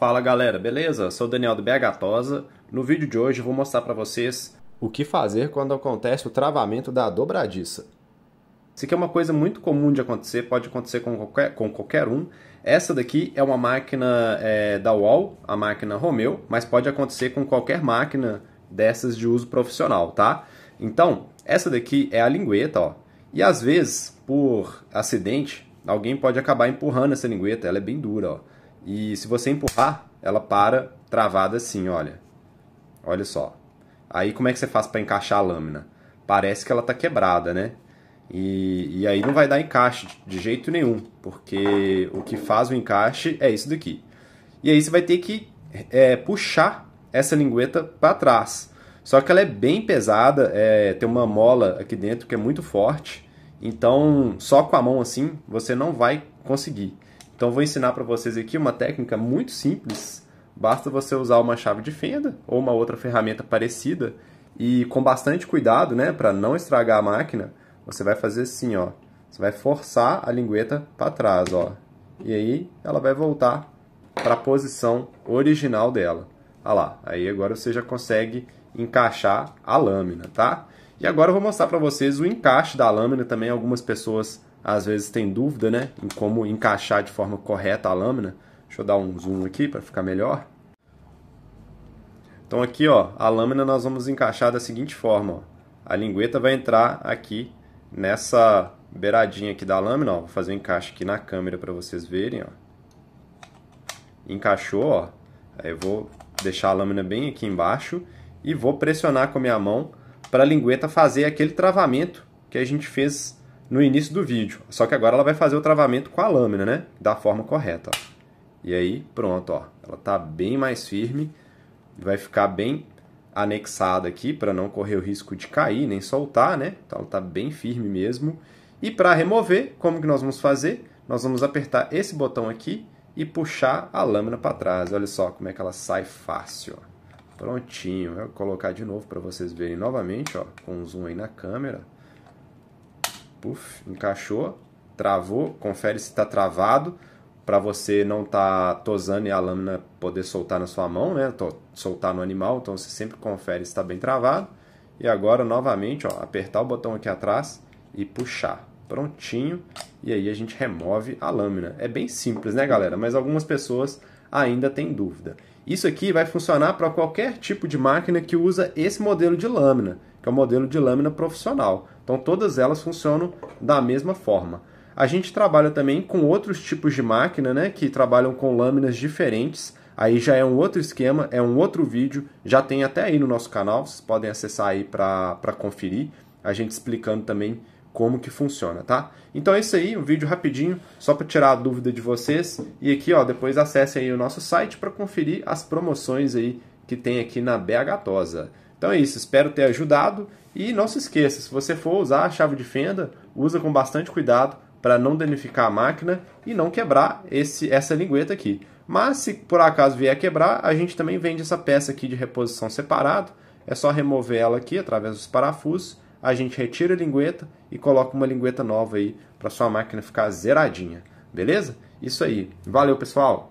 Fala galera, beleza? Sou o Daniel do BH Tosa. No vídeo de hoje vou mostrar para vocês o que fazer quando acontece o travamento da dobradiça. Isso aqui é uma coisa muito comum de acontecer, pode acontecer com qualquer, com qualquer um. Essa daqui é uma máquina é, da Wall, a máquina Romeo, mas pode acontecer com qualquer máquina dessas de uso profissional, tá? Então, essa daqui é a lingueta, ó. E às vezes, por acidente, alguém pode acabar empurrando essa lingueta, ela é bem dura, ó. E se você empurrar, ela para travada assim, olha. Olha só. Aí como é que você faz para encaixar a lâmina? Parece que ela está quebrada, né? E, e aí não vai dar encaixe de jeito nenhum, porque o que faz o encaixe é isso daqui. E aí você vai ter que é, puxar essa lingueta para trás. Só que ela é bem pesada, é, tem uma mola aqui dentro que é muito forte, então só com a mão assim você não vai conseguir. Então vou ensinar para vocês aqui uma técnica muito simples. Basta você usar uma chave de fenda ou uma outra ferramenta parecida e com bastante cuidado, né, para não estragar a máquina, você vai fazer assim, ó. Você vai forçar a lingueta para trás, ó. E aí ela vai voltar para a posição original dela. Olha lá, aí agora você já consegue encaixar a lâmina, tá? E agora eu vou mostrar para vocês o encaixe da lâmina também. Algumas pessoas às vezes tem dúvida né, em como encaixar de forma correta a lâmina. Deixa eu dar um zoom aqui para ficar melhor. Então aqui ó, a lâmina nós vamos encaixar da seguinte forma. Ó. A lingueta vai entrar aqui nessa beiradinha aqui da lâmina. Ó. Vou fazer um encaixe aqui na câmera para vocês verem. Ó. Encaixou, ó. Aí eu vou deixar a lâmina bem aqui embaixo e vou pressionar com a minha mão para a lingueta fazer aquele travamento que a gente fez no início do vídeo. Só que agora ela vai fazer o travamento com a lâmina, né? Da forma correta, ó. E aí, pronto, ó. Ela tá bem mais firme, vai ficar bem anexada aqui para não correr o risco de cair nem soltar, né? Então ela tá bem firme mesmo. E para remover, como que nós vamos fazer? Nós vamos apertar esse botão aqui e puxar a lâmina para trás. Olha só como é que ela sai fácil, ó. Prontinho. Eu vou colocar de novo para vocês verem novamente, ó, com um zoom aí na câmera. Puf, encaixou, travou, confere se está travado para você não estar tá tosando e a lâmina poder soltar na sua mão, né? Soltar no animal, então você sempre confere se está bem travado. E agora novamente, ó, apertar o botão aqui atrás e puxar. Prontinho. E aí a gente remove a lâmina. É bem simples, né, galera? Mas algumas pessoas ainda têm dúvida. Isso aqui vai funcionar para qualquer tipo de máquina que usa esse modelo de lâmina que é o modelo de lâmina profissional. Então todas elas funcionam da mesma forma. A gente trabalha também com outros tipos de máquina, né, que trabalham com lâminas diferentes. Aí já é um outro esquema, é um outro vídeo, já tem até aí no nosso canal, vocês podem acessar aí para conferir, a gente explicando também como que funciona, tá? Então é isso aí, um vídeo rapidinho, só para tirar a dúvida de vocês. E aqui, ó, depois acesse aí o nosso site para conferir as promoções aí que tem aqui na BH Tosa. Então é isso, espero ter ajudado e não se esqueça, se você for usar a chave de fenda, usa com bastante cuidado para não danificar a máquina e não quebrar esse, essa lingueta aqui. Mas se por acaso vier quebrar, a gente também vende essa peça aqui de reposição separado, é só remover ela aqui através dos parafusos, a gente retira a lingueta e coloca uma lingueta nova aí para sua máquina ficar zeradinha, beleza? Isso aí. Valeu, pessoal.